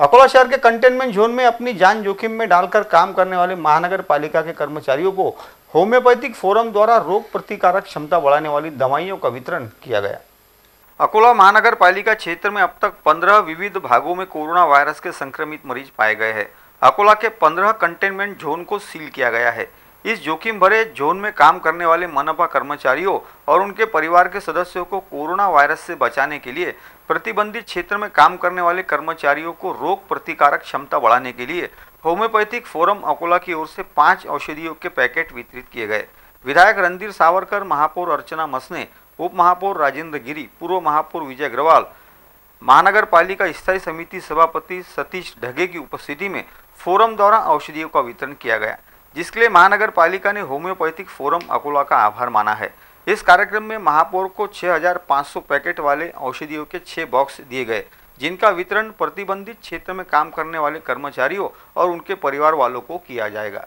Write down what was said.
अकोला शहर के containment zone में अपनी जान जोखिम में डालकर काम करने वाले महानगर पालिका के कर्मचारियों को होम्योपैथिक फोरम द्वारा रोग प्रतिकारक क्षमता बढ़ाने वाली दवाइयों का वितरण किया गया अकोला महानगर पालिका क्षेत्र में अब तक 15 विविध भागों में कोरोना वायरस के संक्रमित मरीज पाए गए हैं अकोला के पंद्रह कंटेनमेंट जोन को सील किया गया है इस जोखिम भरे जोन में काम करने वाले मनपा कर्मचारियों और उनके परिवार के सदस्यों को कोरोना वायरस से बचाने के लिए प्रतिबंधित क्षेत्र में काम करने वाले कर्मचारियों को रोग प्रतिकारक क्षमता बढ़ाने के लिए होम्योपैथिक फोरम अकोला की ओर से पाँच औषधियों के पैकेट वितरित किए गए विधायक रणधीर सावरकर महापौर अर्चना मसने उप महापौर राजेंद्र गिरी पूर्व महापौर विजय अग्रवाल महानगर पालिका स्थायी समिति सभापति सतीश ढगे की उपस्थिति में फोरम द्वारा औषधियों का वितरण किया गया जिसके लिए महानगर पालिका ने होम्योपैथिक फोरम अकोला का आभार माना है इस कार्यक्रम में महापौर को 6,500 पैकेट वाले औषधियों के छः बॉक्स दिए गए जिनका वितरण प्रतिबंधित क्षेत्र में काम करने वाले कर्मचारियों और उनके परिवार वालों को किया जाएगा